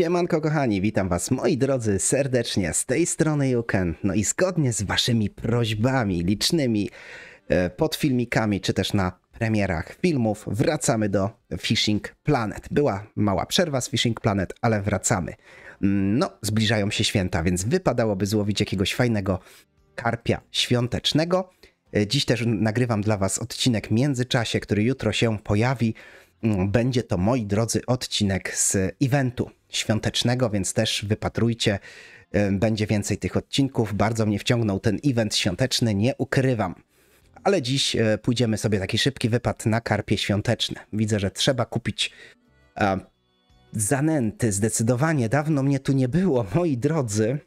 Siemanko kochani, witam was moi drodzy serdecznie z tej strony Juken. No i zgodnie z waszymi prośbami licznymi e, pod filmikami czy też na premierach filmów wracamy do Fishing Planet. Była mała przerwa z Fishing Planet, ale wracamy. Mm, no, zbliżają się święta, więc wypadałoby złowić jakiegoś fajnego karpia świątecznego. E, dziś też nagrywam dla was odcinek w międzyczasie, który jutro się pojawi. Mm, będzie to, moi drodzy, odcinek z eventu świątecznego, więc też wypatrujcie. Będzie więcej tych odcinków. Bardzo mnie wciągnął ten event świąteczny, nie ukrywam. Ale dziś e, pójdziemy sobie taki szybki wypad na karpie świąteczne. Widzę, że trzeba kupić a, zanęty zdecydowanie. Dawno mnie tu nie było, moi drodzy.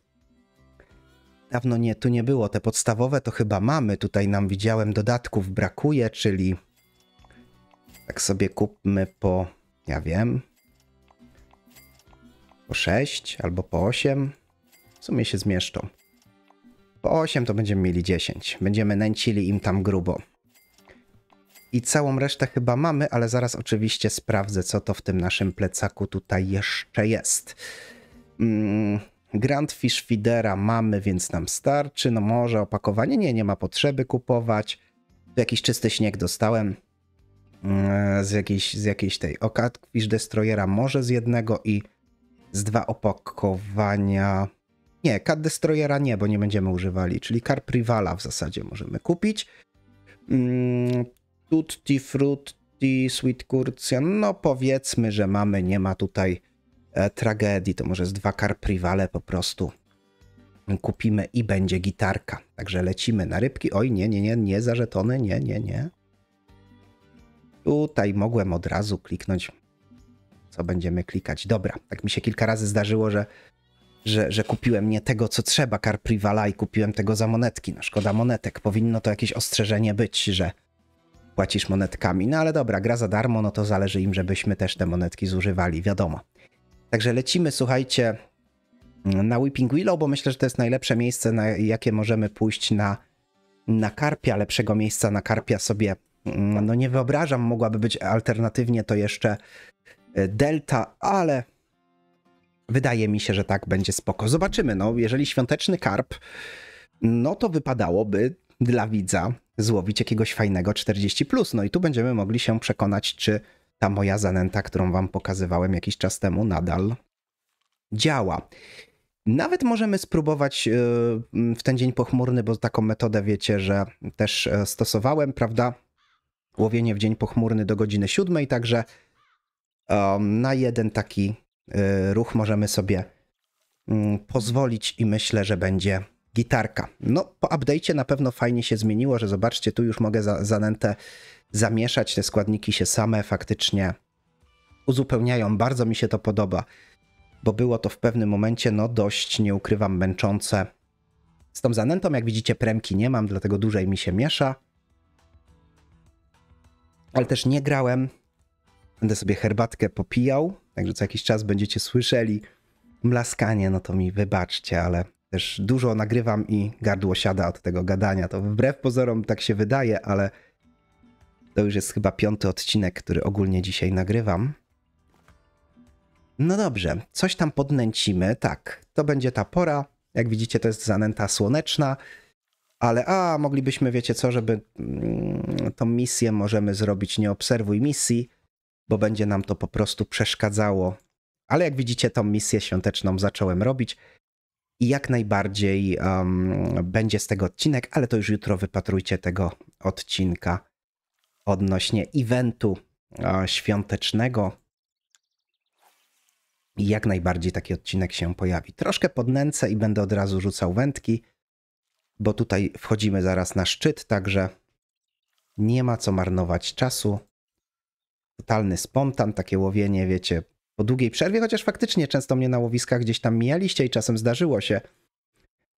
Dawno nie, tu nie było. Te podstawowe to chyba mamy. Tutaj nam widziałem dodatków brakuje, czyli tak sobie kupmy po, ja wiem, po 6 albo po 8. W sumie się zmieszczą. Po 8 to będziemy mieli 10. Będziemy nęcili im tam grubo. I całą resztę chyba mamy, ale zaraz oczywiście sprawdzę, co to w tym naszym plecaku tutaj jeszcze jest. Mm, Grand Fish Feedera mamy, więc nam starczy. No może opakowanie? Nie, nie ma potrzeby kupować. Tu jakiś czysty śnieg dostałem mm, z jakiejś, z jakiejś tej. fish Destroyera może z jednego i z dwa opakowania. Nie, Cat Destroyera nie, bo nie będziemy używali, czyli Car Privala w zasadzie możemy kupić. Mm, tutti Frutti Sweet curcia no powiedzmy, że mamy, nie ma tutaj e, tragedii, to może z dwa Car Privale po prostu kupimy i będzie gitarka. Także lecimy na rybki. Oj, nie, nie, nie, nie zarzetone nie, nie, nie. Tutaj mogłem od razu kliknąć co będziemy klikać. Dobra, tak mi się kilka razy zdarzyło, że, że, że kupiłem nie tego, co trzeba CarPrivala i kupiłem tego za monetki. No szkoda monetek, powinno to jakieś ostrzeżenie być, że płacisz monetkami. No ale dobra, gra za darmo, no to zależy im, żebyśmy też te monetki zużywali, wiadomo. Także lecimy, słuchajcie, na Weeping Willow, bo myślę, że to jest najlepsze miejsce, na jakie możemy pójść na, na karpia. Lepszego miejsca na karpia sobie mm, no nie wyobrażam. Mogłaby być alternatywnie to jeszcze E, Delta, ale wydaje mi się, że tak będzie spoko. Zobaczymy, no, jeżeli świąteczny karp, no to wypadałoby dla widza złowić jakiegoś fajnego 40+. Plus. No i tu będziemy mogli się przekonać, czy ta moja zanęta, którą wam pokazywałem jakiś czas temu, nadal działa. Nawet możemy spróbować e, w ten dzień pochmurny, bo taką metodę wiecie, że też e, stosowałem, prawda? Łowienie w dzień pochmurny do godziny 7, także na jeden taki y, ruch możemy sobie mm, pozwolić i myślę, że będzie gitarka. No, po update'cie na pewno fajnie się zmieniło, że zobaczcie, tu już mogę za, zanętę zamieszać, te składniki się same faktycznie uzupełniają. Bardzo mi się to podoba, bo było to w pewnym momencie, no dość, nie ukrywam, męczące. Z tą zanętą, jak widzicie, premki nie mam, dlatego dłużej mi się miesza. Ale też nie grałem Będę sobie herbatkę popijał, także co jakiś czas będziecie słyszeli mlaskanie, no to mi wybaczcie, ale też dużo nagrywam i gardło siada od tego gadania. To wbrew pozorom tak się wydaje, ale to już jest chyba piąty odcinek, który ogólnie dzisiaj nagrywam. No dobrze, coś tam podnęcimy. Tak, to będzie ta pora. Jak widzicie, to jest zanęta słoneczna, ale a moglibyśmy, wiecie co, żeby mm, tą misję możemy zrobić, nie obserwuj misji bo będzie nam to po prostu przeszkadzało. Ale jak widzicie, tą misję świąteczną zacząłem robić i jak najbardziej um, będzie z tego odcinek, ale to już jutro wypatrujcie tego odcinka odnośnie eventu e, świątecznego. I jak najbardziej taki odcinek się pojawi. Troszkę podnęcę i będę od razu rzucał wędki, bo tutaj wchodzimy zaraz na szczyt, także nie ma co marnować czasu totalny spontan, takie łowienie, wiecie, po długiej przerwie, chociaż faktycznie często mnie na łowiskach gdzieś tam mijaliście i czasem zdarzyło się,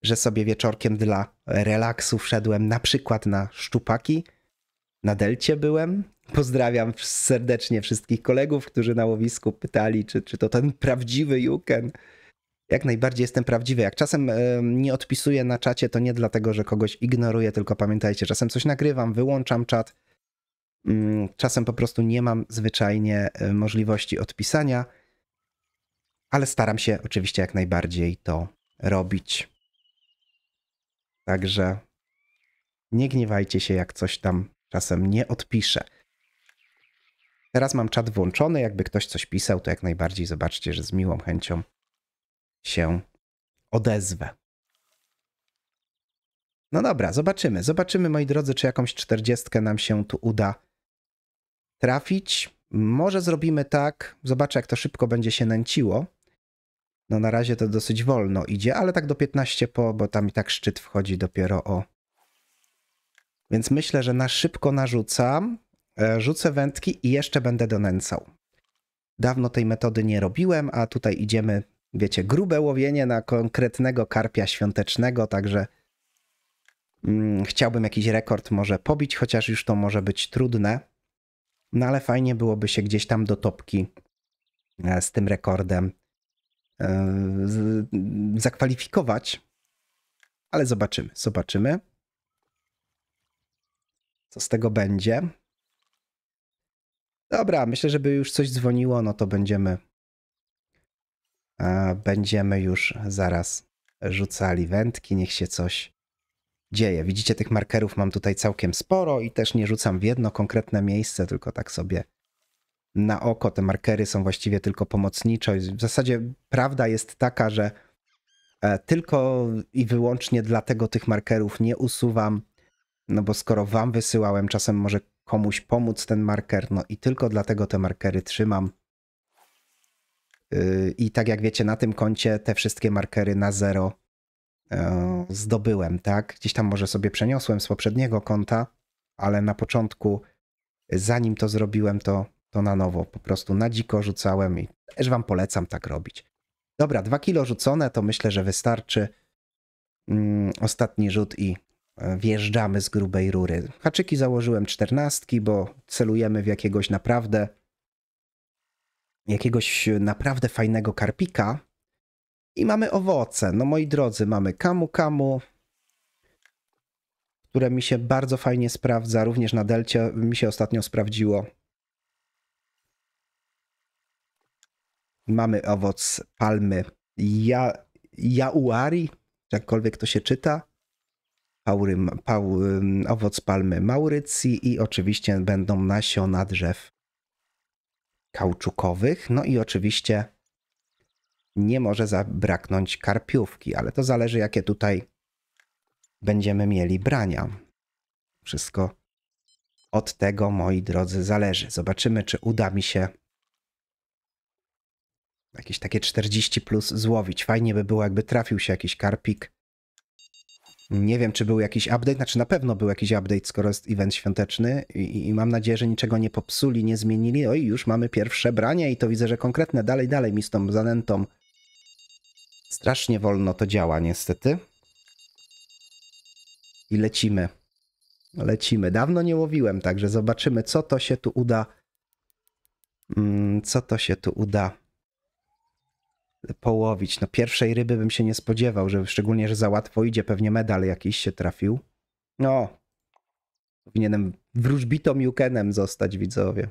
że sobie wieczorkiem dla relaksu wszedłem na przykład na szczupaki, na delcie byłem. Pozdrawiam serdecznie wszystkich kolegów, którzy na łowisku pytali, czy, czy to ten prawdziwy Juken. Jak najbardziej jestem prawdziwy. Jak czasem e, nie odpisuję na czacie, to nie dlatego, że kogoś ignoruję, tylko pamiętajcie, czasem coś nagrywam, wyłączam czat, Mm, czasem po prostu nie mam zwyczajnie e, możliwości odpisania, ale staram się oczywiście jak najbardziej to robić. Także nie gniewajcie się, jak coś tam czasem nie odpiszę. Teraz mam czat włączony, jakby ktoś coś pisał, to jak najbardziej zobaczcie, że z miłą chęcią się odezwę. No dobra, zobaczymy. Zobaczymy, moi drodzy, czy jakąś czterdziestkę nam się tu uda trafić. Może zrobimy tak, zobaczę jak to szybko będzie się nęciło. No na razie to dosyć wolno idzie, ale tak do 15 po, bo tam i tak szczyt wchodzi dopiero o. Więc myślę, że na szybko narzucam, e, rzucę wędki i jeszcze będę donęcał. Dawno tej metody nie robiłem, a tutaj idziemy, wiecie, grube łowienie na konkretnego karpia świątecznego, także mm, chciałbym jakiś rekord może pobić, chociaż już to może być trudne. No ale fajnie byłoby się gdzieś tam do topki e, z tym rekordem e, zakwalifikować. Ale zobaczymy, zobaczymy. Co z tego będzie. Dobra, myślę, żeby już coś dzwoniło, no to będziemy. E, będziemy już zaraz rzucali wędki. Niech się coś dzieje. Widzicie, tych markerów mam tutaj całkiem sporo i też nie rzucam w jedno konkretne miejsce, tylko tak sobie na oko. Te markery są właściwie tylko pomocnicze. W zasadzie prawda jest taka, że e, tylko i wyłącznie dlatego tych markerów nie usuwam, no bo skoro wam wysyłałem, czasem może komuś pomóc ten marker, no i tylko dlatego te markery trzymam. Y, I tak jak wiecie, na tym koncie te wszystkie markery na zero E, zdobyłem, tak? Gdzieś tam może sobie przeniosłem z poprzedniego konta, ale na początku, zanim to zrobiłem, to, to na nowo po prostu na dziko rzucałem i też wam polecam tak robić. Dobra, dwa kilo rzucone, to myślę, że wystarczy. Mm, ostatni rzut i e, wjeżdżamy z grubej rury. Haczyki założyłem czternastki, bo celujemy w jakiegoś naprawdę jakiegoś e, naprawdę fajnego karpika, i mamy owoce. No moi drodzy, mamy kamu kamu, które mi się bardzo fajnie sprawdza, również na delcie mi się ostatnio sprawdziło. Mamy owoc palmy ja, jauari, jakkolwiek to się czyta. Paury, owoc palmy Maurycji i oczywiście będą nasiona drzew kauczukowych. No i oczywiście nie może zabraknąć karpiówki, ale to zależy, jakie tutaj będziemy mieli brania. Wszystko od tego, moi drodzy, zależy. Zobaczymy, czy uda mi się jakieś takie 40 plus złowić. Fajnie by było, jakby trafił się jakiś karpik. Nie wiem, czy był jakiś update, znaczy na pewno był jakiś update, skoro jest event świąteczny i, i mam nadzieję, że niczego nie popsuli, nie zmienili. Oj, już mamy pierwsze branie i to widzę, że konkretne. Dalej, dalej mi z tą zanętą Strasznie wolno to działa niestety. I lecimy. Lecimy. Dawno nie łowiłem, także zobaczymy, co to się tu uda. Mm, co to się tu uda połowić. No pierwszej ryby bym się nie spodziewał, że szczególnie, że za łatwo idzie, pewnie medal jakiś się trafił. No, powinienem wróżbitą Jukenem zostać, widzowie.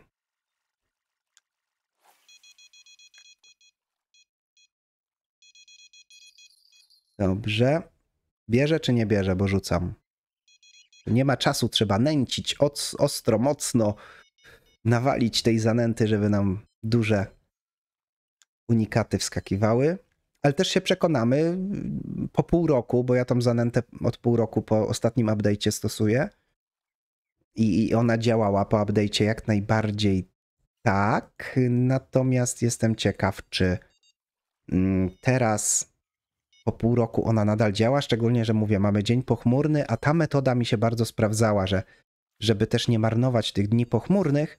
Dobrze. Bierze czy nie bierze, bo rzucam. Nie ma czasu, trzeba nęcić od, ostro, mocno, nawalić tej zanęty, żeby nam duże unikaty wskakiwały. Ale też się przekonamy mm, po pół roku, bo ja tam zanętę od pół roku po ostatnim update'cie stosuję. I, I ona działała po update'cie jak najbardziej tak. Natomiast jestem ciekaw, czy mm, teraz po pół roku ona nadal działa, szczególnie, że mówię, mamy dzień pochmurny, a ta metoda mi się bardzo sprawdzała, że żeby też nie marnować tych dni pochmurnych,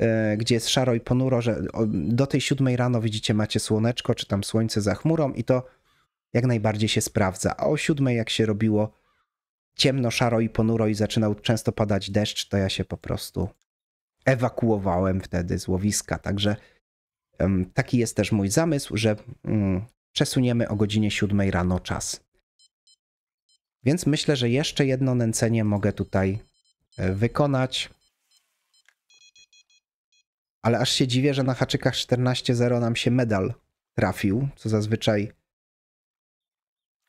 e, gdzie jest szaro i ponuro, że do tej siódmej rano widzicie, macie słoneczko, czy tam słońce za chmurą i to jak najbardziej się sprawdza. A o siódmej, jak się robiło ciemno, szaro i ponuro i zaczynał często padać deszcz, to ja się po prostu ewakuowałem wtedy z łowiska. Także taki jest też mój zamysł, że mm, przesuniemy o godzinie 7 rano czas. Więc myślę, że jeszcze jedno nęcenie mogę tutaj e, wykonać. Ale aż się dziwię, że na haczykach 14.0 nam się medal trafił, co zazwyczaj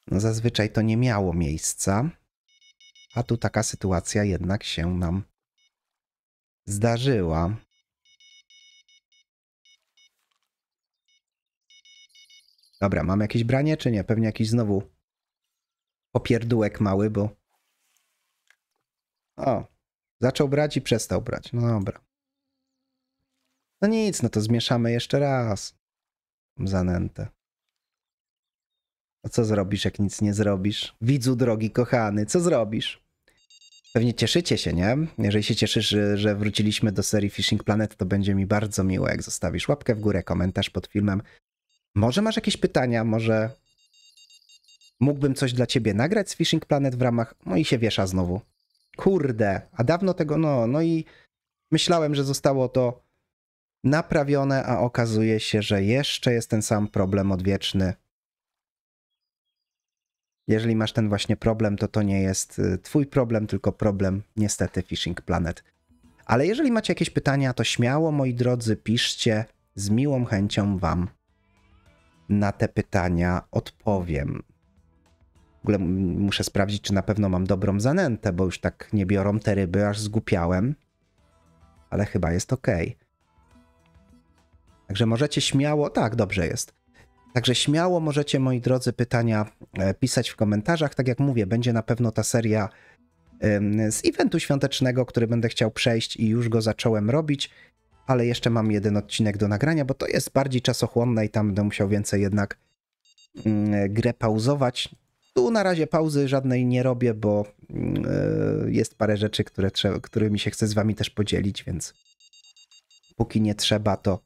no zazwyczaj to nie miało miejsca. A tu taka sytuacja jednak się nam zdarzyła. Dobra, mam jakieś branie, czy nie? Pewnie jakiś znowu popierdółek mały, bo... O, zaczął brać i przestał brać. No dobra. No nic, no to zmieszamy jeszcze raz. Zanętę. A co zrobisz, jak nic nie zrobisz? Widzu drogi, kochany, co zrobisz? Pewnie cieszycie się, nie? Jeżeli się cieszysz, że wróciliśmy do serii Fishing Planet, to będzie mi bardzo miło, jak zostawisz łapkę w górę, komentarz pod filmem, może masz jakieś pytania, może mógłbym coś dla ciebie nagrać z Fishing Planet w ramach... No i się wiesza znowu. Kurde, a dawno tego no, no i myślałem, że zostało to naprawione, a okazuje się, że jeszcze jest ten sam problem odwieczny. Jeżeli masz ten właśnie problem, to to nie jest y, twój problem, tylko problem niestety Fishing Planet. Ale jeżeli macie jakieś pytania, to śmiało moi drodzy piszcie, z miłą chęcią wam na te pytania odpowiem. W ogóle muszę sprawdzić, czy na pewno mam dobrą zanętę, bo już tak nie biorą te ryby, aż zgupiałem. Ale chyba jest ok. Także możecie śmiało, tak, dobrze jest. Także śmiało możecie, moi drodzy, pytania e, pisać w komentarzach. Tak jak mówię, będzie na pewno ta seria z eventu świątecznego, który będę chciał przejść i już go zacząłem robić ale jeszcze mam jeden odcinek do nagrania, bo to jest bardziej czasochłonne i tam będę musiał więcej jednak mm, grę pauzować. Tu na razie pauzy żadnej nie robię, bo mm, e, jest parę rzeczy, które trzeba, którymi się chcę z wami też podzielić, więc póki nie trzeba, to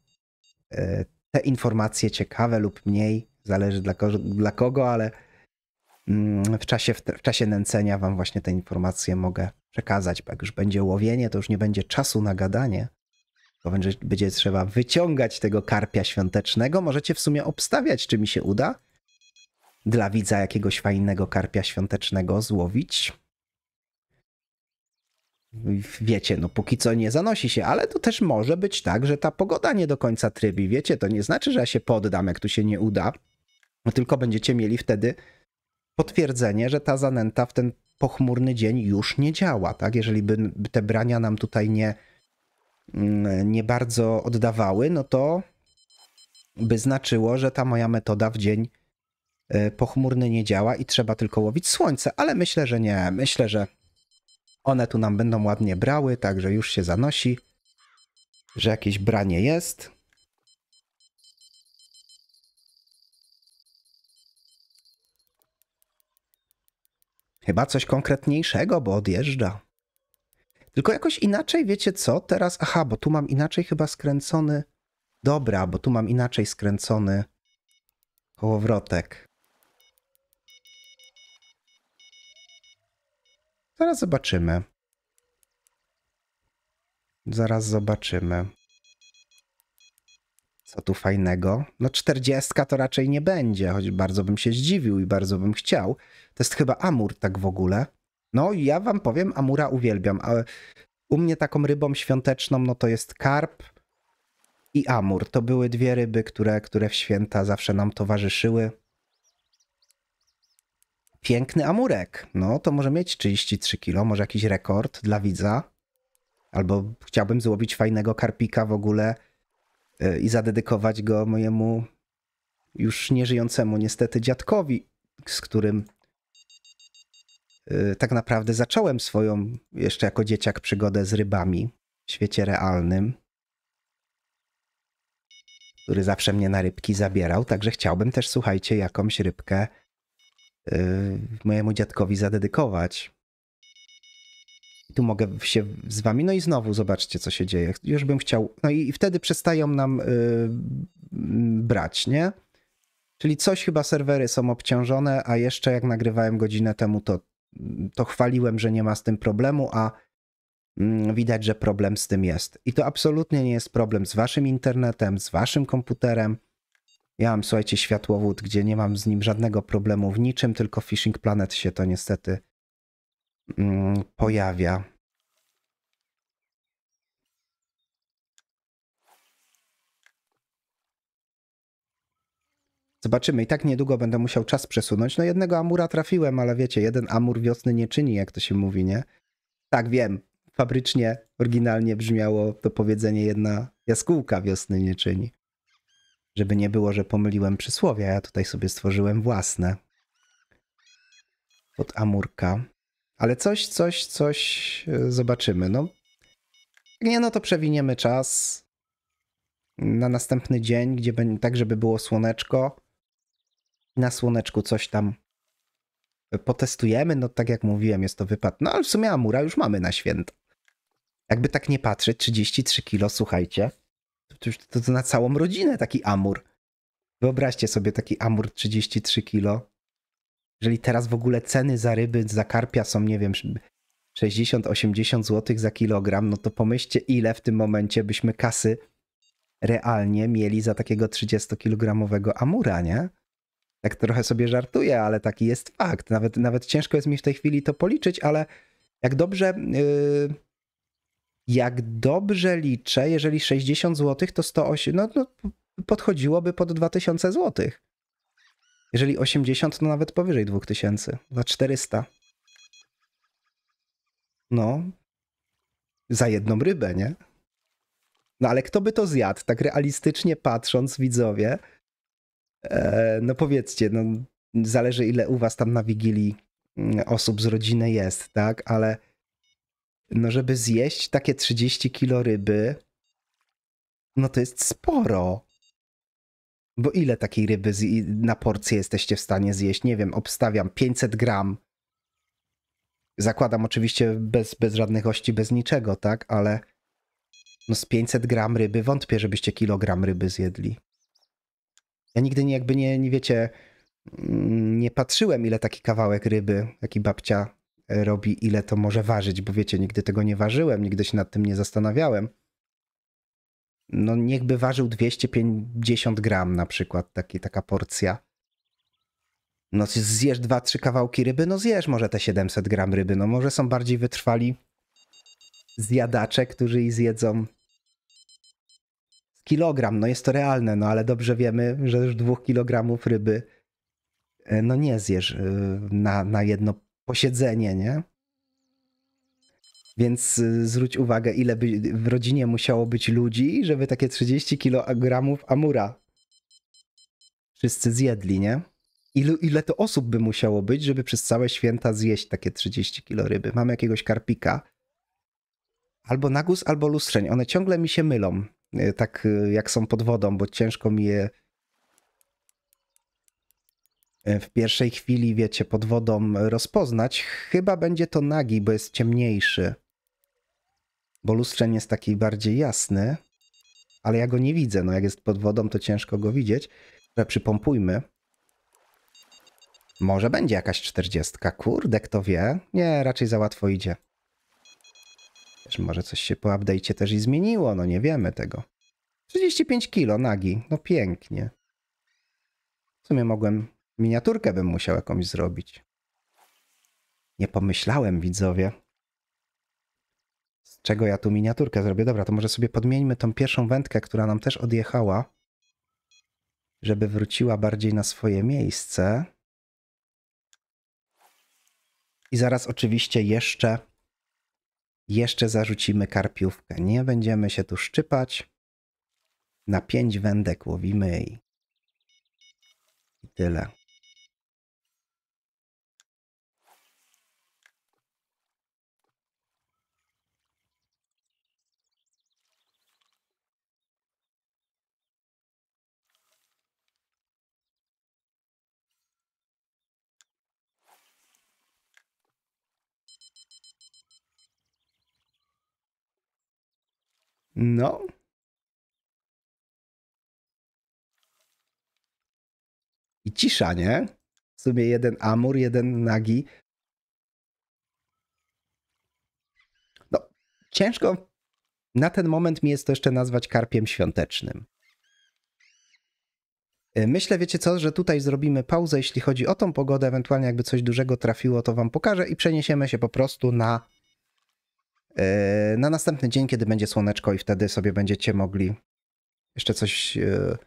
e, te informacje ciekawe lub mniej, zależy dla, ko dla kogo, ale mm, w czasie, w, czasie nęcenia wam właśnie te informacje mogę przekazać, bo jak już będzie łowienie, to już nie będzie czasu na gadanie, tylko będzie, będzie trzeba wyciągać tego karpia świątecznego. Możecie w sumie obstawiać, czy mi się uda dla widza jakiegoś fajnego karpia świątecznego złowić. Wiecie, no póki co nie zanosi się, ale to też może być tak, że ta pogoda nie do końca trybi. Wiecie, to nie znaczy, że ja się poddam, jak tu się nie uda. No tylko będziecie mieli wtedy potwierdzenie, że ta zanęta w ten pochmurny dzień już nie działa, tak? Jeżeli by te brania nam tutaj nie Mm, nie bardzo oddawały, no to by znaczyło, że ta moja metoda w dzień e, pochmurny nie działa i trzeba tylko łowić słońce, ale myślę, że nie. Myślę, że one tu nam będą ładnie brały, także już się zanosi, że jakieś branie jest. Chyba coś konkretniejszego, bo odjeżdża. Tylko jakoś inaczej, wiecie co? Teraz, aha, bo tu mam inaczej chyba skręcony. Dobra, bo tu mam inaczej skręcony kołowrotek. Zaraz zobaczymy. Zaraz zobaczymy. Co tu fajnego? No 40 to raczej nie będzie, choć bardzo bym się zdziwił i bardzo bym chciał. To jest chyba Amur tak w ogóle. No ja wam powiem, Amura uwielbiam, ale u mnie taką rybą świąteczną no to jest karp i amur. To były dwie ryby, które, które w święta zawsze nam towarzyszyły. Piękny amurek. No to może mieć 33 kilo, może jakiś rekord dla widza. Albo chciałbym złowić fajnego karpika w ogóle y, i zadedykować go mojemu już nieżyjącemu niestety dziadkowi, z którym Y, tak naprawdę zacząłem swoją jeszcze jako dzieciak przygodę z rybami w świecie realnym, który zawsze mnie na rybki zabierał, także chciałbym też, słuchajcie, jakąś rybkę yy, mojemu dziadkowi zadedykować. I tu mogę się z wami, no i znowu zobaczcie, co się dzieje. Już bym chciał, no i wtedy przestają nam yy, brać, nie? Czyli coś chyba serwery są obciążone, a jeszcze jak nagrywałem godzinę temu, to to chwaliłem, że nie ma z tym problemu, a mm, widać, że problem z tym jest. I to absolutnie nie jest problem z waszym internetem, z waszym komputerem. Ja mam, słuchajcie, światłowód, gdzie nie mam z nim żadnego problemu w niczym, tylko Fishing Planet się to niestety mm, pojawia. Zobaczymy, i tak niedługo będę musiał czas przesunąć. No jednego Amura trafiłem, ale wiecie, jeden Amur wiosny nie czyni, jak to się mówi, nie? Tak, wiem, fabrycznie, oryginalnie brzmiało to powiedzenie jedna jaskółka wiosny nie czyni. Żeby nie było, że pomyliłem przysłowia, ja tutaj sobie stworzyłem własne. Pod Amurka. Ale coś, coś, coś e, zobaczymy, no. Nie, no to przewiniemy czas na następny dzień, gdzie będzie, tak żeby było słoneczko na słoneczku coś tam potestujemy. No tak jak mówiłem, jest to wypad. No ale w sumie Amura już mamy na święto. Jakby tak nie patrzeć, 33 kilo, słuchajcie. To, to, to na całą rodzinę taki Amur. Wyobraźcie sobie taki Amur 33 kilo. Jeżeli teraz w ogóle ceny za ryby, za karpia są, nie wiem, 60-80 zł za kilogram, no to pomyślcie, ile w tym momencie byśmy kasy realnie mieli za takiego 30-kilogramowego amura, nie? tak trochę sobie żartuję, ale taki jest fakt. Nawet, nawet ciężko jest mi w tej chwili to policzyć, ale jak dobrze. Yy, jak dobrze liczę, jeżeli 60 zł, to 108, no, no podchodziłoby pod 2000 zł. Jeżeli 80, to nawet powyżej 2000, 2400. No, za jedną rybę, nie? No ale kto by to zjadł, tak realistycznie patrząc, widzowie, E, no powiedzcie, no, zależy ile u was tam na Wigilii mm, osób z rodziny jest, tak? Ale no żeby zjeść takie 30 kilo ryby, no to jest sporo. Bo ile takiej ryby na porcję jesteście w stanie zjeść? Nie wiem, obstawiam 500 gram. Zakładam oczywiście bez, bez żadnych ości, bez niczego, tak? Ale no z 500 gram ryby wątpię, żebyście kilogram ryby zjedli. Ja nigdy nie, jakby nie, nie wiecie, mm, nie patrzyłem, ile taki kawałek ryby, jaki babcia e, robi, ile to może ważyć, bo wiecie, nigdy tego nie ważyłem, nigdy się nad tym nie zastanawiałem. No niechby ważył 250 gram na przykład, taki, taka porcja. No zjesz dwa, trzy kawałki ryby, no zjesz może te 700 gram ryby, no może są bardziej wytrwali zjadacze, którzy i zjedzą kilogram, no jest to realne, no ale dobrze wiemy, że już dwóch kilogramów ryby e, no nie zjesz e, na, na jedno posiedzenie, nie? Więc e, zwróć uwagę, ile by w rodzinie musiało być ludzi, żeby takie 30 kg amura wszyscy zjedli, nie? Ilu, ile to osób by musiało być, żeby przez całe święta zjeść takie 30 kilo ryby? Mam jakiegoś karpika. Albo nagus, albo lustrzeń. One ciągle mi się mylą. E, tak e, jak są pod wodą, bo ciężko mi je e, w pierwszej chwili, wiecie, pod wodą rozpoznać. Chyba będzie to nagi, bo jest ciemniejszy. Bo lustrzeń jest taki bardziej jasny, ale ja go nie widzę. No jak jest pod wodą, to ciężko go widzieć. Ale przypompujmy. Może będzie jakaś czterdziestka. Kurde, kto wie? Nie, raczej za łatwo idzie. Czy może coś się po update'cie też i zmieniło, no nie wiemy tego. 35 kilo nagi, no pięknie. W sumie mogłem, miniaturkę bym musiał jakąś zrobić. Nie pomyślałem, widzowie. Z czego ja tu miniaturkę zrobię? Dobra, to może sobie podmieńmy tą pierwszą wędkę, która nam też odjechała, żeby wróciła bardziej na swoje miejsce. I zaraz oczywiście jeszcze jeszcze zarzucimy karpiówkę. Nie będziemy się tu szczypać. Na pięć wędek łowimy i, i tyle. No. I cisza, nie? W sumie jeden Amur, jeden Nagi. No, ciężko na ten moment mi jest to jeszcze nazwać karpiem świątecznym. E, myślę, wiecie co, że tutaj zrobimy pauzę, jeśli chodzi o tą pogodę, ewentualnie jakby coś dużego trafiło, to wam pokażę i przeniesiemy się po prostu na E, na następny dzień, kiedy będzie słoneczko i wtedy sobie będziecie mogli jeszcze coś e,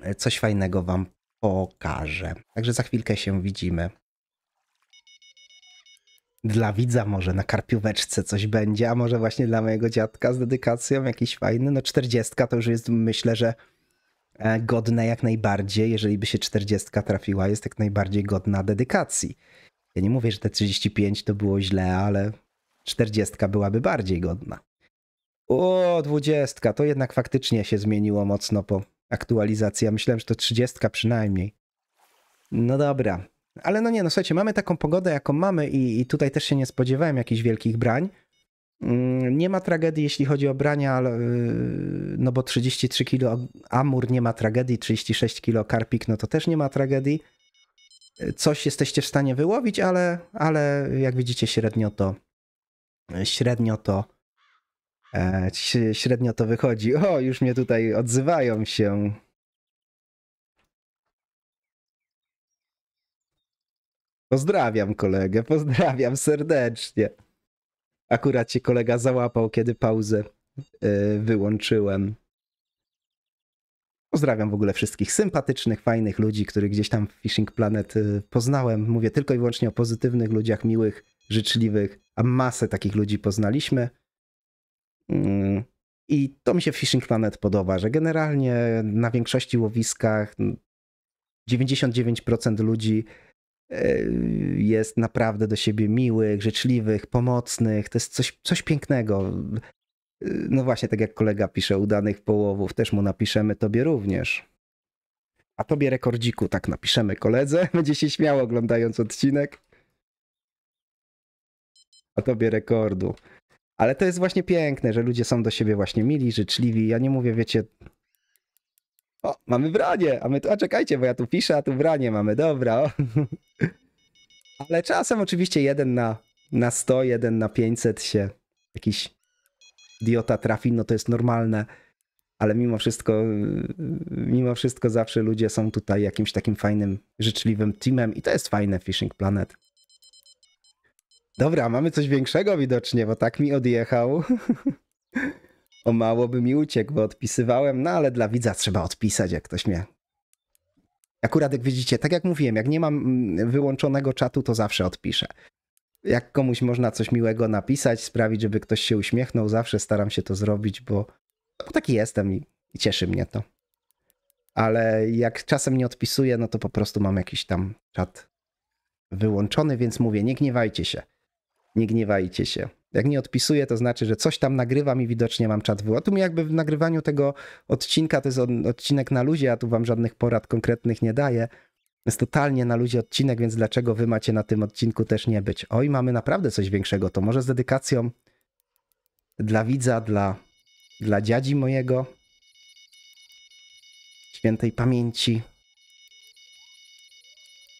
e, coś fajnego wam pokażę. Także za chwilkę się widzimy. Dla widza może na karpióweczce coś będzie, a może właśnie dla mojego dziadka z dedykacją jakiś fajny. No czterdziestka to już jest myślę, że godne jak najbardziej. Jeżeli by się czterdziestka trafiła, jest jak najbardziej godna dedykacji. Ja nie mówię, że te 35 to było źle, ale 40 byłaby bardziej godna. O, 20, to jednak faktycznie się zmieniło mocno po aktualizacji. Ja myślałem, że to 30 przynajmniej. No dobra. Ale no nie, no słuchajcie, mamy taką pogodę, jaką mamy i, i tutaj też się nie spodziewałem jakichś wielkich brań. Mm, nie ma tragedii, jeśli chodzi o brania, y, no bo 33 kg amur nie ma tragedii, 36 kg karpik, no to też nie ma tragedii. Coś jesteście w stanie wyłowić, ale, ale jak widzicie średnio to średnio to e, średnio to wychodzi. O, już mnie tutaj odzywają się. Pozdrawiam kolegę, pozdrawiam serdecznie. Akurat się kolega załapał, kiedy pauzę e, wyłączyłem. Pozdrawiam w ogóle wszystkich sympatycznych, fajnych ludzi, których gdzieś tam w Fishing Planet e, poznałem. Mówię tylko i wyłącznie o pozytywnych ludziach, miłych, życzliwych, a masę takich ludzi poznaliśmy. Mm, I to mi się w Fishing Planet podoba, że generalnie na większości łowiskach 99% ludzi e, jest naprawdę do siebie miłych, życzliwych, pomocnych. To jest coś, coś pięknego. E, no właśnie, tak jak kolega pisze, udanych połowów też mu napiszemy, tobie również. A tobie rekordziku tak napiszemy koledze, będzie się śmiał oglądając odcinek o tobie rekordu. Ale to jest właśnie piękne, że ludzie są do siebie właśnie mili, życzliwi. Ja nie mówię, wiecie... O, mamy branie, a my tu... A czekajcie, bo ja tu piszę, a tu branie mamy, dobra. O. Ale czasem oczywiście jeden na, na 100, jeden na 500 się jakiś idiota trafi, no to jest normalne. Ale mimo wszystko, mimo wszystko zawsze ludzie są tutaj jakimś takim fajnym, życzliwym teamem i to jest fajne Fishing Planet. Dobra, mamy coś większego widocznie, bo tak mi odjechał. o mało by mi uciekł, bo odpisywałem, no ale dla widza trzeba odpisać, jak ktoś mnie... Akurat jak widzicie, tak jak mówiłem, jak nie mam mm, wyłączonego czatu, to zawsze odpiszę. Jak komuś można coś miłego napisać, sprawić, żeby ktoś się uśmiechnął, zawsze staram się to zrobić, bo, bo no, taki jestem i, i cieszy mnie to. Ale jak czasem nie odpisuję, no to po prostu mam jakiś tam czat wyłączony, więc mówię, nie gniewajcie się nie gniewajcie się. Jak nie odpisuję, to znaczy, że coś tam nagrywam i widocznie mam czat w. A tu mi jakby w nagrywaniu tego odcinka, to jest odcinek na luzie, a tu wam żadnych porad konkretnych nie daję. Jest totalnie na luzie odcinek, więc dlaczego wy macie na tym odcinku też nie być? Oj, mamy naprawdę coś większego. To może z dedykacją dla widza, dla, dla dziadzi mojego, świętej pamięci.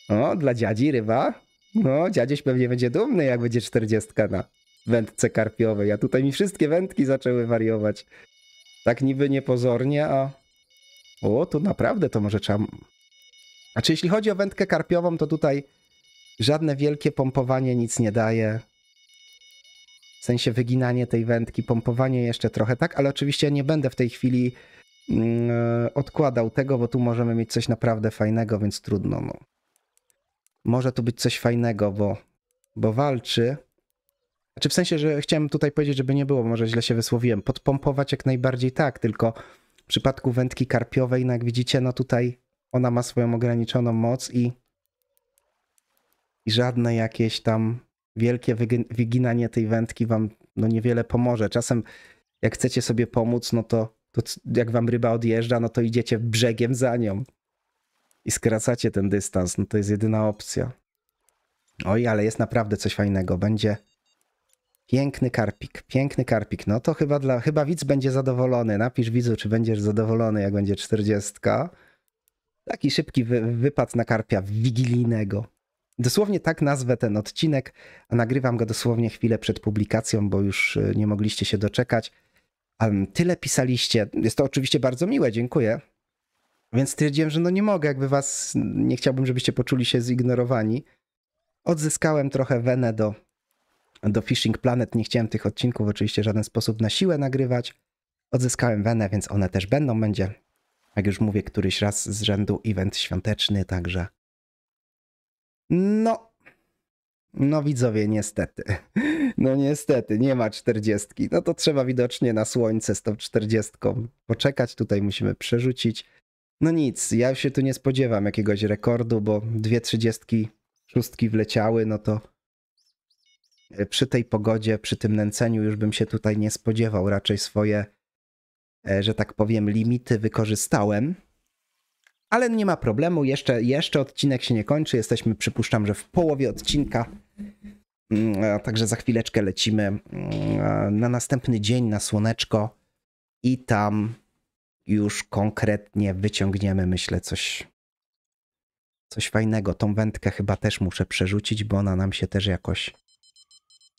O, dla dziadzi rywa. No, dziadzieś pewnie będzie dumny, jak będzie czterdziestka na wędce karpiowej. A tutaj mi wszystkie wędki zaczęły wariować. Tak niby niepozornie, a... O, tu naprawdę to może trzeba... Znaczy, jeśli chodzi o wędkę karpiową, to tutaj żadne wielkie pompowanie nic nie daje. W sensie wyginanie tej wędki, pompowanie jeszcze trochę, tak? Ale oczywiście nie będę w tej chwili mm, e, odkładał tego, bo tu możemy mieć coś naprawdę fajnego, więc trudno. No może to być coś fajnego, bo, bo walczy. Znaczy w sensie, że chciałem tutaj powiedzieć, żeby nie było, może źle się wysłowiłem, podpompować jak najbardziej tak, tylko w przypadku wędki karpiowej, no jak widzicie, no tutaj ona ma swoją ograniczoną moc i, i żadne jakieś tam wielkie wyginanie tej wędki wam no niewiele pomoże. Czasem jak chcecie sobie pomóc, no to, to jak wam ryba odjeżdża, no to idziecie brzegiem za nią i skracacie ten dystans, no to jest jedyna opcja. Oj, ale jest naprawdę coś fajnego. Będzie piękny karpik, piękny karpik. No to chyba, dla, chyba widz będzie zadowolony. Napisz widzu, czy będziesz zadowolony, jak będzie 40. Taki szybki wy, wypad na karpia wigilijnego. Dosłownie tak nazwę ten odcinek, a nagrywam go dosłownie chwilę przed publikacją, bo już y, nie mogliście się doczekać. tyle pisaliście. Jest to oczywiście bardzo miłe, dziękuję. Więc stwierdziłem, że no nie mogę, jakby was, nie chciałbym, żebyście poczuli się zignorowani. Odzyskałem trochę wenę do, do Fishing Planet, nie chciałem tych odcinków oczywiście w żaden sposób na siłę nagrywać. Odzyskałem wenę, więc one też będą, będzie, jak już mówię, któryś raz z rzędu event świąteczny, także... No, no widzowie, niestety. No niestety, nie ma czterdziestki. No to trzeba widocznie na słońce z tą czterdziestką poczekać. Tutaj musimy przerzucić. No nic, ja się tu nie spodziewam jakiegoś rekordu, bo dwie trzydziestki szóstki wleciały, no to e, przy tej pogodzie, przy tym nęceniu już bym się tutaj nie spodziewał. Raczej swoje, e, że tak powiem, limity wykorzystałem. Ale nie ma problemu, jeszcze, jeszcze odcinek się nie kończy. Jesteśmy, przypuszczam, że w połowie odcinka. Mm, także za chwileczkę lecimy mm, na następny dzień na słoneczko i tam już konkretnie wyciągniemy, myślę, coś, coś fajnego. Tą wędkę chyba też muszę przerzucić, bo ona nam się też jakoś...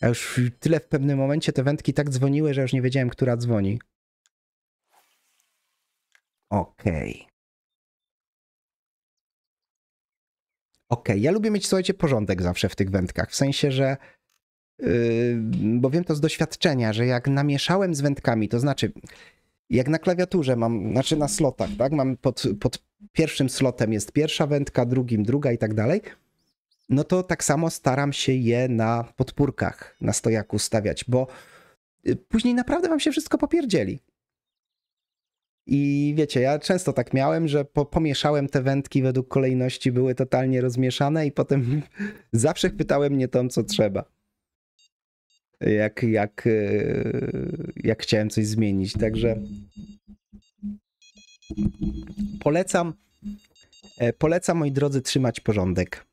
Ja już tyle w pewnym momencie te wędki tak dzwoniły, że już nie wiedziałem, która dzwoni. Okej. Okay. Okej, okay. ja lubię mieć, słuchajcie, porządek zawsze w tych wędkach. W sensie, że yy, bo wiem to z doświadczenia, że jak namieszałem z wędkami, to znaczy jak na klawiaturze mam, znaczy na slotach, tak? Mam pod, pod pierwszym slotem jest pierwsza wędka, drugim druga i tak dalej. No to tak samo staram się je na podpórkach na stojaku stawiać, bo y, później naprawdę wam się wszystko popierdzieli. I wiecie, ja często tak miałem, że po, pomieszałem te wędki według kolejności, były totalnie rozmieszane i potem zawsze pytałem mnie to, co trzeba jak, jak, e, jak chciałem coś zmienić. Także polecam, e, polecam moi drodzy trzymać porządek.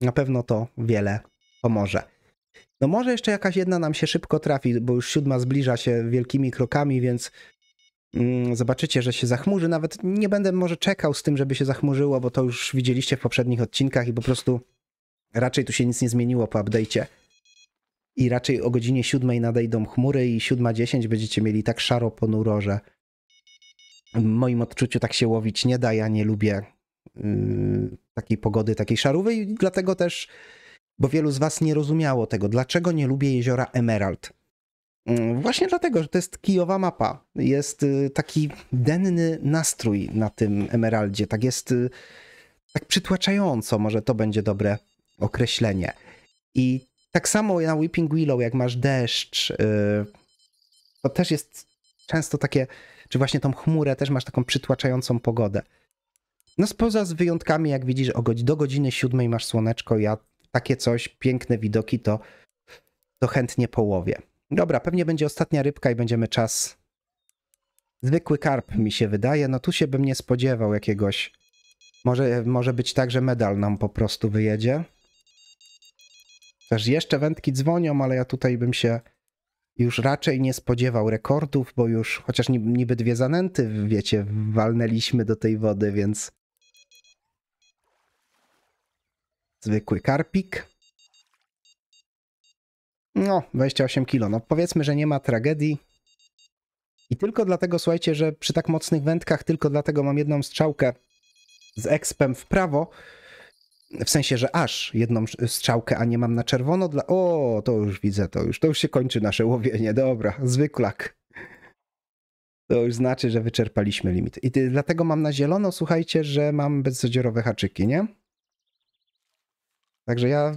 Na pewno to wiele pomoże. No może jeszcze jakaś jedna nam się szybko trafi, bo już siódma zbliża się wielkimi krokami, więc mm, zobaczycie, że się zachmurzy. Nawet nie będę może czekał z tym, żeby się zachmurzyło, bo to już widzieliście w poprzednich odcinkach i po prostu raczej tu się nic nie zmieniło po update'cie i raczej o godzinie 7 nadejdą chmury i 7.10 będziecie mieli tak szaro ponuro, że w moim odczuciu tak się łowić nie da. Ja nie lubię yy, takiej pogody, takiej szarowej i dlatego też, bo wielu z was nie rozumiało tego, dlaczego nie lubię jeziora Emerald. Mm, właśnie dlatego, że to jest kijowa mapa. Jest y, taki denny nastrój na tym Emeraldzie. Tak jest, y, tak przytłaczająco, może to będzie dobre określenie. I tak samo na Weeping Willow, jak masz deszcz, y, to też jest często takie, czy właśnie tą chmurę też masz taką przytłaczającą pogodę. No spoza z wyjątkami, jak widzisz, do godziny siódmej masz słoneczko, ja takie coś, piękne widoki, to, to chętnie połowię. Dobra, pewnie będzie ostatnia rybka i będziemy czas. Zwykły karp mi się wydaje, no tu się bym nie spodziewał jakiegoś. Może, może być tak, że medal nam po prostu wyjedzie. Też jeszcze wędki dzwonią, ale ja tutaj bym się już raczej nie spodziewał rekordów, bo już chociaż niby dwie zanęty, wiecie, walnęliśmy do tej wody, więc zwykły karpik. No, 28 kilo. No powiedzmy, że nie ma tragedii. I tylko dlatego, słuchajcie, że przy tak mocnych wędkach, tylko dlatego mam jedną strzałkę z ekspem w prawo, w sensie, że aż jedną strzałkę, a nie mam na czerwono, dla... o, to już widzę, to już, to już się kończy nasze łowienie, dobra, zwyklak. To już znaczy, że wyczerpaliśmy limit. I dlatego mam na zielono, słuchajcie, że mam bezzadziorowe haczyki, nie? Także ja,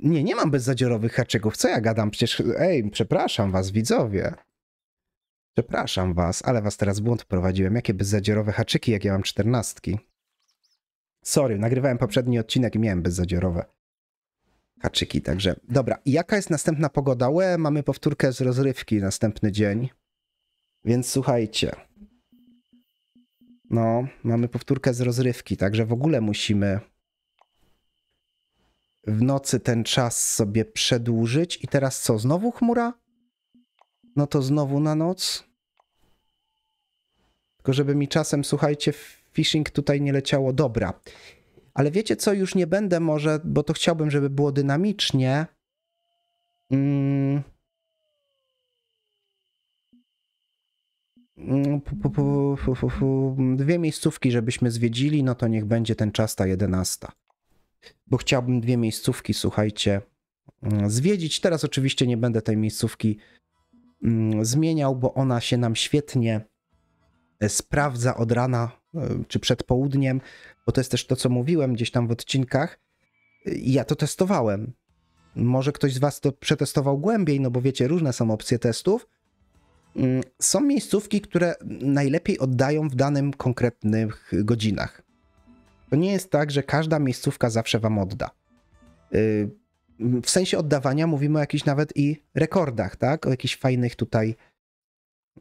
nie, nie mam bezzadziorowych haczyków, co ja gadam, przecież, ej, przepraszam was, widzowie. Przepraszam was, ale was teraz błąd prowadziłem. Jakie bezzadziorowe haczyki, jak ja mam czternastki. Sorry, nagrywałem poprzedni odcinek i miałem bezzadziorowe haczyki, także. Dobra, I jaka jest następna pogoda? Łe, mamy powtórkę z rozrywki następny dzień. Więc słuchajcie. No, mamy powtórkę z rozrywki, także w ogóle musimy w nocy ten czas sobie przedłużyć. I teraz co, znowu chmura? No to znowu na noc? Tylko żeby mi czasem, słuchajcie, phishing tutaj nie leciało dobra. Ale wiecie co, już nie będę może, bo to chciałbym, żeby było dynamicznie. Mm. mm dwie miejscówki, żebyśmy zwiedzili, no to niech będzie ten czas ta jedenasta, Bo chciałbym dwie miejscówki, słuchajcie, mm, zwiedzić. Teraz oczywiście nie będę tej miejscówki mm, zmieniał, bo ona się nam świetnie e, sprawdza od rana E, czy przed południem, bo to jest też to, co mówiłem gdzieś tam w odcinkach. Ja to testowałem. Może ktoś z Was to przetestował głębiej, no bo wiecie, różne są opcje testów. Mm, są miejscówki, które najlepiej oddają w danym konkretnych godzinach. To nie jest tak, że każda miejscówka zawsze Wam odda. Y, w sensie oddawania mówimy o jakichś nawet i rekordach, tak? O jakichś fajnych tutaj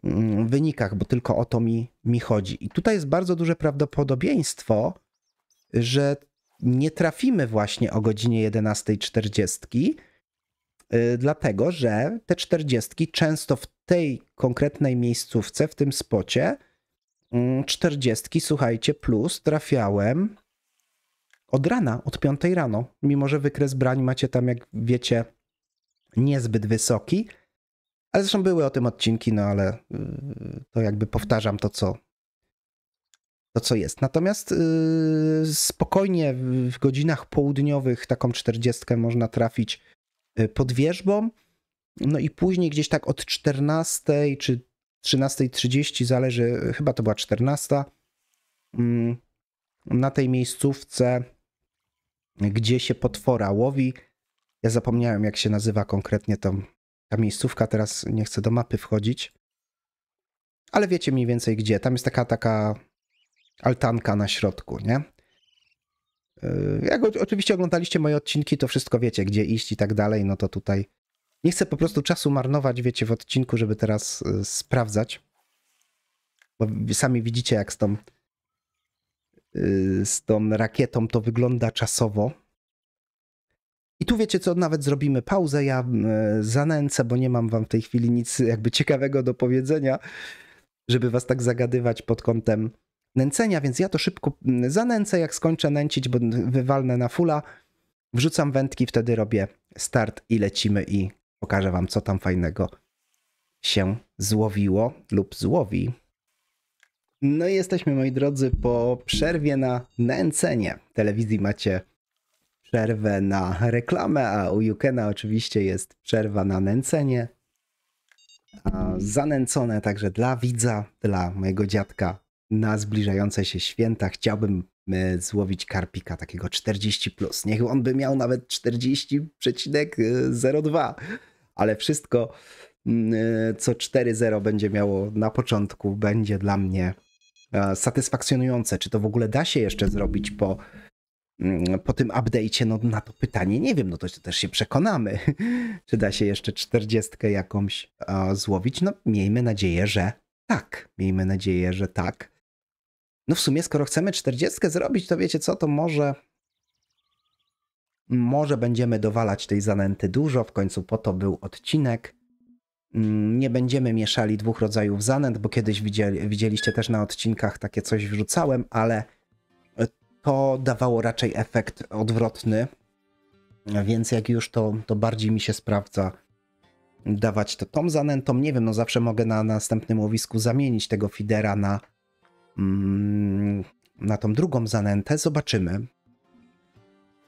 Mm, wynikach, bo tylko o to mi, mi chodzi. I tutaj jest bardzo duże prawdopodobieństwo, że nie trafimy właśnie o godzinie 11.40, y, dlatego że te 40 często w tej konkretnej miejscówce, w tym spocie, 40, mm, słuchajcie, plus trafiałem od rana, od 5 rano, mimo że wykres brań macie tam, jak wiecie, niezbyt wysoki ale zresztą były o tym odcinki, no ale y, to jakby powtarzam to, co, to, co jest. Natomiast y, spokojnie w godzinach południowych taką czterdziestkę można trafić y, pod wierzbą. No i później gdzieś tak od 14 czy 13.30, zależy, chyba to była 14, mm, na tej miejscówce, gdzie się potwora łowi. Ja zapomniałem, jak się nazywa konkretnie tą ta miejscówka, teraz nie chcę do mapy wchodzić, ale wiecie mniej więcej gdzie. Tam jest taka, taka altanka na środku, nie? Yy, jak oczywiście oglądaliście moje odcinki, to wszystko wiecie, gdzie iść i tak dalej, no to tutaj nie chcę po prostu czasu marnować, wiecie, w odcinku, żeby teraz y, sprawdzać, bo sami widzicie, jak z tą, y, z tą rakietą to wygląda czasowo. I tu wiecie co, nawet zrobimy pauzę, ja zanęcę, bo nie mam wam w tej chwili nic jakby ciekawego do powiedzenia, żeby was tak zagadywać pod kątem nęcenia, więc ja to szybko zanęcę, jak skończę nęcić, bo wywalnę na fula, wrzucam wędki, wtedy robię start i lecimy i pokażę wam, co tam fajnego się złowiło lub złowi. No i jesteśmy, moi drodzy, po przerwie na nęcenie. Telewizji macie przerwę na reklamę, a u Yukena oczywiście jest przerwa na nęcenie. Zanęcone także dla widza, dla mojego dziadka na zbliżające się święta chciałbym e, złowić karpika takiego 40+. Plus. Niech on by miał nawet 40,02, e, ale wszystko mm, e, co 4-0 będzie miało na początku będzie dla mnie satysfakcjonujące. Czy to w ogóle da się jeszcze zrobić po Mm, po tym update'cie, no na to pytanie nie wiem, no to też się przekonamy, czy da się jeszcze czterdziestkę jakąś e, złowić. No miejmy nadzieję, że tak. Miejmy nadzieję, że tak. No w sumie, skoro chcemy czterdziestkę zrobić, to wiecie co, to może może będziemy dowalać tej zanęty dużo, w końcu po to był odcinek. Mm, nie będziemy mieszali dwóch rodzajów zanęt, bo kiedyś widzieli, widzieliście też na odcinkach takie coś wrzucałem, ale to dawało raczej efekt odwrotny. Więc jak już to, to bardziej mi się sprawdza dawać to tą zanętą. Nie wiem, no zawsze mogę na następnym łowisku zamienić tego fidera na, mm, na tą drugą zanętę. Zobaczymy.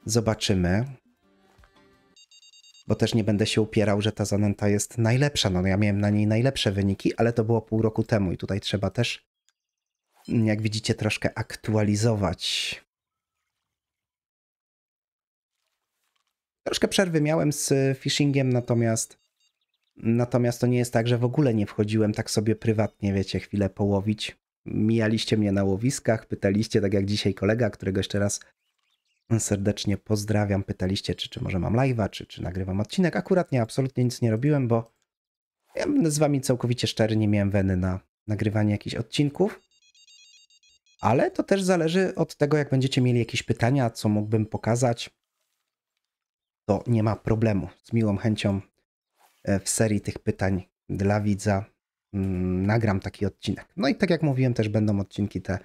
Zobaczymy. Bo też nie będę się upierał, że ta zanęta jest najlepsza. No ja miałem na niej najlepsze wyniki, ale to było pół roku temu i tutaj trzeba też, jak widzicie, troszkę aktualizować Troszkę przerwy miałem z phishingiem, natomiast natomiast to nie jest tak, że w ogóle nie wchodziłem tak sobie prywatnie, wiecie, chwilę połowić. Mijaliście mnie na łowiskach, pytaliście, tak jak dzisiaj kolega, którego jeszcze raz serdecznie pozdrawiam, pytaliście, czy, czy może mam live'a, czy, czy nagrywam odcinek. Akurat nie, absolutnie nic nie robiłem, bo ja z wami całkowicie szczery, nie miałem weny na nagrywanie jakichś odcinków. Ale to też zależy od tego, jak będziecie mieli jakieś pytania, co mógłbym pokazać, to nie ma problemu. Z miłą chęcią e, w serii tych pytań dla widza mm, nagram taki odcinek. No i tak jak mówiłem, też będą odcinki te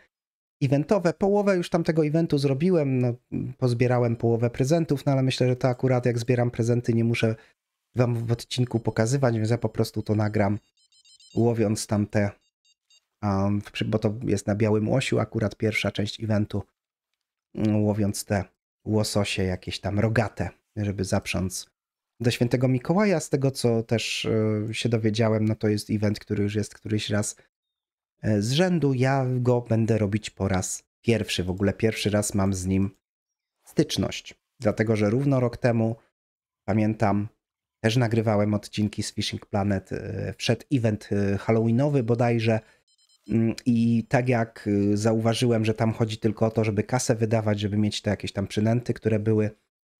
eventowe. Połowę już tamtego eventu zrobiłem, no, pozbierałem połowę prezentów, no ale myślę, że to akurat jak zbieram prezenty, nie muszę wam w odcinku pokazywać, więc ja po prostu to nagram, łowiąc tamte, um, bo to jest na białym łosiu akurat pierwsza część eventu, mm, łowiąc te łososie jakieś tam rogate żeby zaprząc. Do świętego Mikołaja, z tego co też e, się dowiedziałem, no to jest event, który już jest któryś raz e, z rzędu. Ja go będę robić po raz pierwszy. W ogóle pierwszy raz mam z nim styczność. Dlatego, że równo rok temu, pamiętam, też nagrywałem odcinki z Fishing Planet przed e, event Halloweenowy bodajże. Mm, I tak jak zauważyłem, że tam chodzi tylko o to, żeby kasę wydawać, żeby mieć te jakieś tam przynęty, które były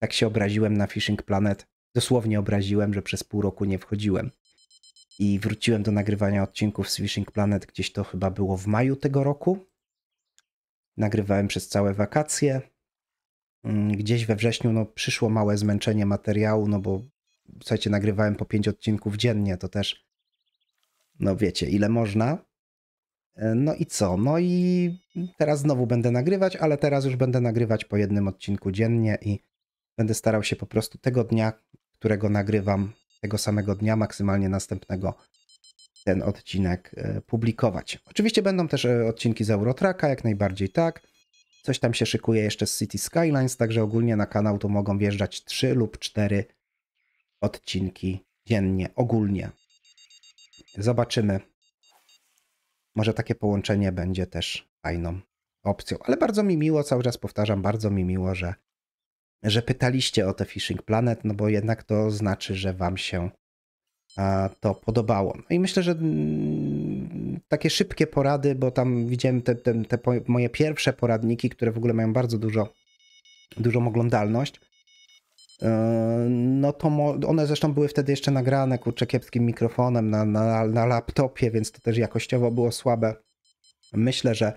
tak się obraziłem na Fishing Planet. Dosłownie obraziłem, że przez pół roku nie wchodziłem. I wróciłem do nagrywania odcinków z Fishing Planet, gdzieś to chyba było w maju tego roku. Nagrywałem przez całe wakacje. Mm, gdzieś we wrześniu no, przyszło małe zmęczenie materiału, no bo słuchajcie, nagrywałem po pięć odcinków dziennie, to też no wiecie, ile można. E, no i co? No i teraz znowu będę nagrywać, ale teraz już będę nagrywać po jednym odcinku dziennie i Będę starał się po prostu tego dnia, którego nagrywam, tego samego dnia, maksymalnie następnego, ten odcinek e, publikować. Oczywiście będą też e, odcinki z Eurotraka, jak najbardziej tak. Coś tam się szykuje jeszcze z City Skylines, także ogólnie na kanał to mogą wjeżdżać 3 lub 4 odcinki dziennie, ogólnie. Zobaczymy. Może takie połączenie będzie też fajną opcją, ale bardzo mi miło, cały czas powtarzam, bardzo mi miło, że że pytaliście o te Fishing Planet, no bo jednak to znaczy, że wam się to podobało. No i myślę, że mm, takie szybkie porady, bo tam widziałem te, te, te moje pierwsze poradniki, które w ogóle mają bardzo dużo, dużą oglądalność. E, no to one zresztą były wtedy jeszcze nagrane kurczę kiepskim mikrofonem na, na, na laptopie, więc to też jakościowo było słabe. Myślę, że,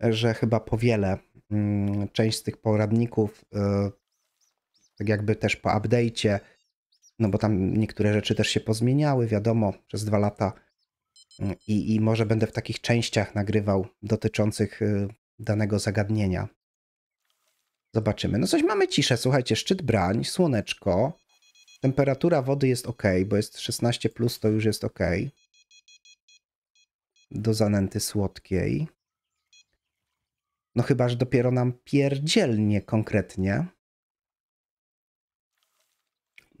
że chyba po wiele mm, część z tych poradników e, tak jakby też po update'cie, no bo tam niektóre rzeczy też się pozmieniały, wiadomo, przez dwa lata. Mm, I, i może będę w takich częściach nagrywał dotyczących y, danego zagadnienia. Zobaczymy. No coś mamy ciszę, słuchajcie, szczyt brań, słoneczko. Temperatura wody jest ok, bo jest 16 plus, to już jest ok. Do zanęty słodkiej. No chyba, że dopiero nam pierdzielnie konkretnie.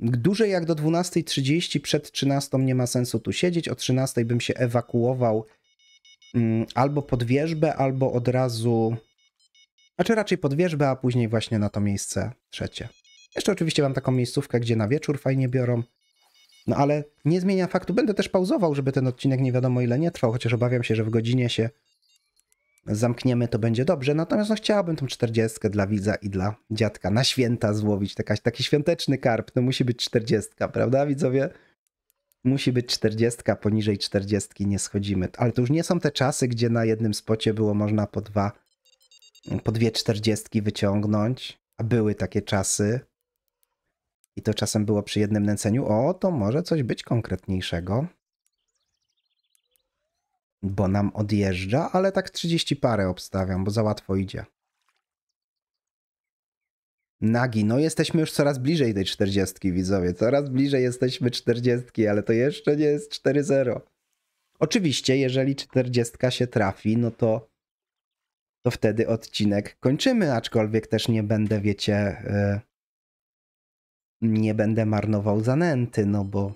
Dłużej jak do 12.30, przed 13 nie ma sensu tu siedzieć. O 13 bym się ewakuował mm, albo pod wierzbę, albo od razu. Znaczy raczej pod wierzbę, a później właśnie na to miejsce trzecie. Jeszcze oczywiście mam taką miejscówkę, gdzie na wieczór fajnie biorą. No ale nie zmienia faktu, będę też pauzował, żeby ten odcinek nie wiadomo ile nie trwał, chociaż obawiam się, że w godzinie się zamkniemy, to będzie dobrze. Natomiast no, chciałabym tą czterdziestkę dla widza i dla dziadka na święta złowić. Taka, taki świąteczny karp, no musi być czterdziestka, prawda widzowie? Musi być czterdziestka, poniżej czterdziestki nie schodzimy. Ale to już nie są te czasy, gdzie na jednym spocie było można po dwa, po dwie czterdziestki wyciągnąć, a były takie czasy. I to czasem było przy jednym nęceniu. O, to może coś być konkretniejszego bo nam odjeżdża, ale tak 30 parę obstawiam, bo za łatwo idzie. Nagi, no jesteśmy już coraz bliżej tej 40, widzowie. Coraz bliżej jesteśmy 40, ale to jeszcze nie jest 4-0. Oczywiście, jeżeli 40 się trafi, no to, to wtedy odcinek kończymy, aczkolwiek też nie będę, wiecie, yy, nie będę marnował zanęty, no bo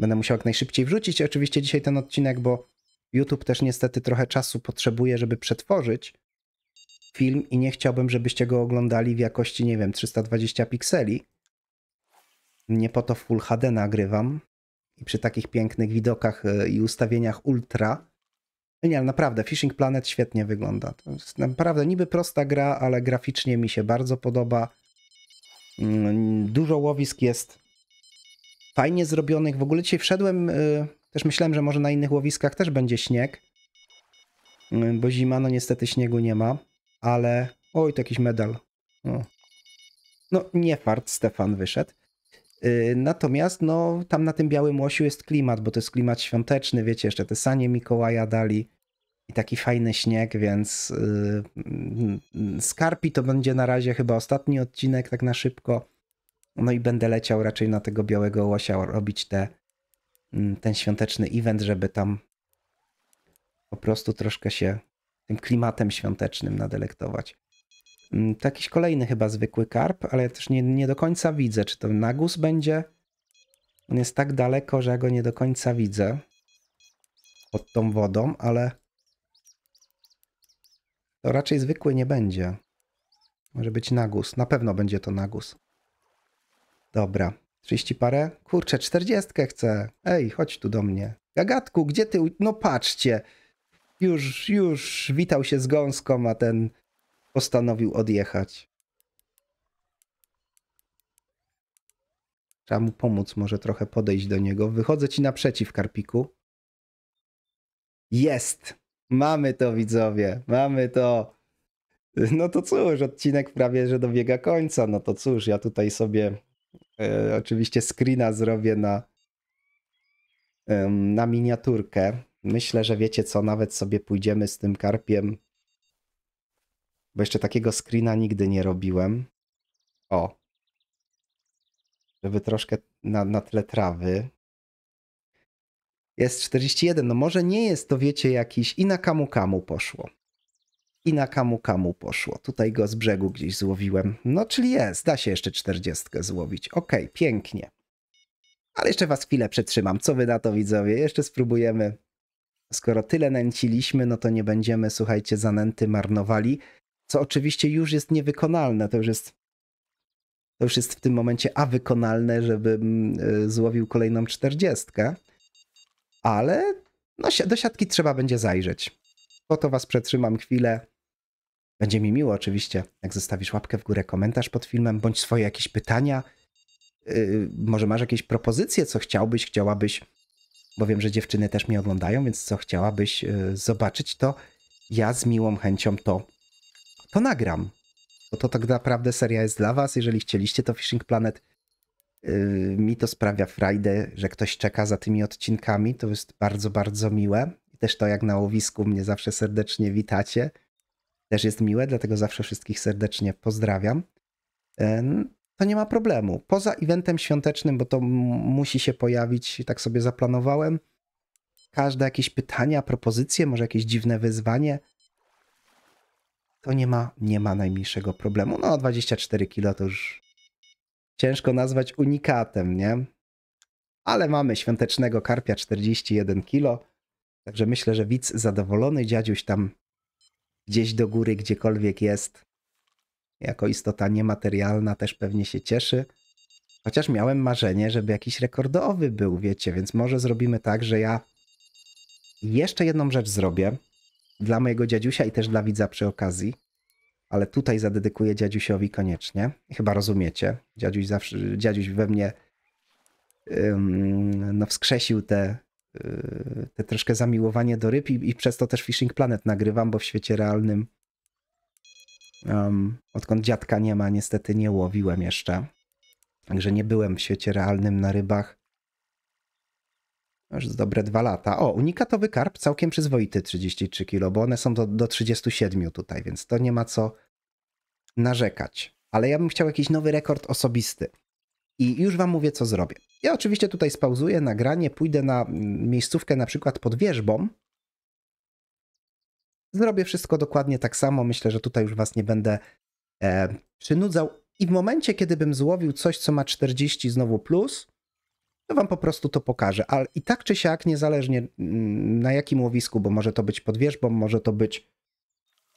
będę musiał jak najszybciej wrzucić. Oczywiście dzisiaj ten odcinek, bo YouTube też niestety trochę czasu potrzebuje, żeby przetworzyć film i nie chciałbym, żebyście go oglądali w jakości, nie wiem, 320 pikseli. Nie po to w Full HD nagrywam i przy takich pięknych widokach e, i ustawieniach ultra. No nie, ale naprawdę, Fishing Planet świetnie wygląda. To jest naprawdę niby prosta gra, ale graficznie mi się bardzo podoba. Mm, dużo łowisk jest fajnie zrobionych. W ogóle dzisiaj wszedłem, y, też myślałem, że może na innych łowiskach też będzie śnieg, y, bo zima, no niestety śniegu nie ma, ale... Oj, to jakiś medal. No, no nie fart Stefan wyszedł. Y, natomiast no, tam na tym Białym Łosiu jest klimat, bo to jest klimat świąteczny, wiecie, jeszcze te sanie Mikołaja dali i taki fajny śnieg, więc yy, Skarpi to będzie na razie chyba ostatni odcinek tak na szybko. No i będę leciał raczej na tego białego łosia robić te, mm, ten świąteczny event, żeby tam po prostu troszkę się tym klimatem świątecznym nadelektować. Mm, to jakiś kolejny chyba zwykły karp, ale ja też nie, nie do końca widzę, czy to nagus będzie. On jest tak daleko, że ja go nie do końca widzę pod tą wodą, ale to raczej zwykły nie będzie. Może być nagus. Na pewno będzie to nagus. Dobra. 30 parę? Kurczę, 40 chcę. Ej, chodź tu do mnie. Gagatku, gdzie ty? No patrzcie. Już, już witał się z gąską, a ten postanowił odjechać. Trzeba mu pomóc, może trochę podejść do niego. Wychodzę ci naprzeciw, Karpiku. Jest! Mamy to, widzowie, mamy to. No to cóż, odcinek prawie, że dobiega końca. No to cóż, ja tutaj sobie E, oczywiście screena zrobię na, na miniaturkę. Myślę, że wiecie co, nawet sobie pójdziemy z tym karpiem, bo jeszcze takiego screena nigdy nie robiłem. O. Żeby troszkę na, na tle trawy. Jest 41, no może nie jest to, wiecie, jakiś i na kamu kamu poszło i na kamu kamu poszło. Tutaj go z brzegu gdzieś złowiłem. No czyli jest, da się jeszcze 40 złowić. Ok, pięknie. Ale jeszcze was chwilę przetrzymam. Co wy na to widzowie? Jeszcze spróbujemy. Skoro tyle nęciliśmy, no to nie będziemy, słuchajcie, zanęty marnowali. Co oczywiście już jest niewykonalne. To już jest, to już jest w tym momencie a wykonalne, żebym y, złowił kolejną 40. Ale no, do siatki trzeba będzie zajrzeć po to was przetrzymam chwilę. Będzie mi miło oczywiście, jak zostawisz łapkę w górę, komentarz pod filmem, bądź swoje jakieś pytania. Yy, może masz jakieś propozycje, co chciałbyś, chciałabyś, bo wiem, że dziewczyny też mnie oglądają, więc co chciałabyś yy, zobaczyć, to ja z miłą chęcią to, to nagram. Bo to tak naprawdę seria jest dla was. Jeżeli chcieliście, to Fishing Planet yy, mi to sprawia frajdę, że ktoś czeka za tymi odcinkami. To jest bardzo, bardzo miłe. I też to, jak na łowisku mnie zawsze serdecznie witacie też jest miłe, dlatego zawsze wszystkich serdecznie pozdrawiam. To nie ma problemu. Poza eventem świątecznym, bo to musi się pojawić, tak sobie zaplanowałem. Każde jakieś pytania, propozycje, może jakieś dziwne wyzwanie, to nie ma, nie ma najmniejszego problemu. No, 24 kilo to już ciężko nazwać unikatem, nie? Ale mamy świątecznego karpia 41 kilo, także myślę, że widz zadowolony, dziadziuś tam gdzieś do góry, gdziekolwiek jest. Jako istota niematerialna też pewnie się cieszy. Chociaż miałem marzenie, żeby jakiś rekordowy był, wiecie, więc może zrobimy tak, że ja jeszcze jedną rzecz zrobię dla mojego dziadusia i też dla widza przy okazji, ale tutaj zadedykuję dziadusiowi koniecznie. Chyba rozumiecie. dziaduś zawsze, dziaduś we mnie no, wskrzesił te Y, te troszkę zamiłowanie do ryb i, i, przez to też Fishing Planet nagrywam, bo w świecie realnym um, odkąd dziadka nie ma, niestety nie łowiłem jeszcze. Także nie byłem w świecie realnym na rybach. Już z dobre dwa lata. O, unikatowy karp całkiem przyzwoity 33 kg, bo one są do, do 37 tutaj, więc to nie ma co narzekać. Ale ja bym chciał jakiś nowy rekord osobisty. I już wam mówię, co zrobię. Ja oczywiście tutaj spauzuję nagranie, pójdę na mm, miejscówkę na przykład pod wierzbą. Zrobię wszystko dokładnie tak samo. Myślę, że tutaj już was nie będę e, przynudzał. I w momencie, kiedy bym złowił coś, co ma 40 znowu plus, to wam po prostu to pokażę. Ale i tak czy siak, niezależnie mm, na jakim łowisku, bo może to być pod wierzbą, może to być...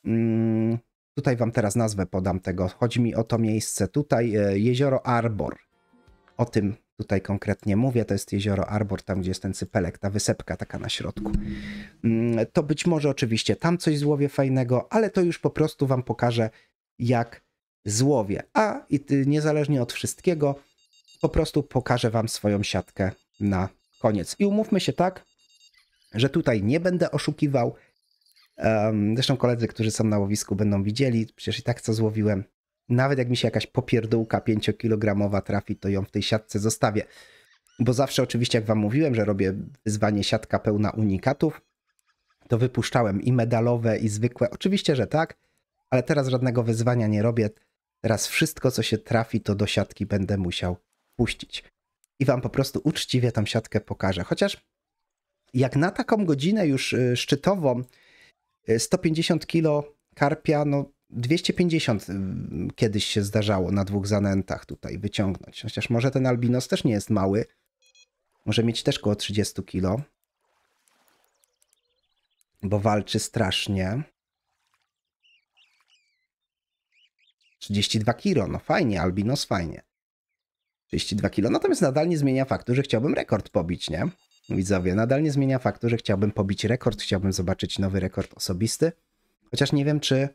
Mm, tutaj wam teraz nazwę podam tego. Chodzi mi o to miejsce. Tutaj e, jezioro Arbor o tym tutaj konkretnie mówię, to jest jezioro Arbor, tam gdzie jest ten cypelek, ta wysepka taka na środku. Mm, to być może oczywiście tam coś złowię fajnego, ale to już po prostu wam pokażę, jak złowię. A i niezależnie od wszystkiego, po prostu pokażę wam swoją siatkę na koniec. I umówmy się tak, że tutaj nie będę oszukiwał. zresztą koledzy, którzy są na łowisku, będą widzieli, przecież i tak co złowiłem nawet jak mi się jakaś popierdółka 5-kilogramowa trafi, to ją w tej siatce zostawię. Bo zawsze oczywiście, jak wam mówiłem, że robię wyzwanie siatka pełna unikatów, to wypuszczałem i medalowe, i zwykłe. Oczywiście, że tak, ale teraz żadnego wyzwania nie robię. Teraz wszystko, co się trafi, to do siatki będę musiał puścić. I wam po prostu uczciwie tą siatkę pokażę. Chociaż jak na taką godzinę już y, szczytową, 150 y, kilo karpia, no 250 mm, kiedyś się zdarzało na dwóch zanętach tutaj wyciągnąć. Chociaż może ten albinos też nie jest mały. Może mieć też koło 30 kilo. Bo walczy strasznie. 32 kilo, no fajnie, albinos fajnie. 32 kilo, natomiast nadal nie zmienia faktu, że chciałbym rekord pobić, nie? Widzowie, nadal nie zmienia faktu, że chciałbym pobić rekord, chciałbym zobaczyć nowy rekord osobisty. Chociaż nie wiem, czy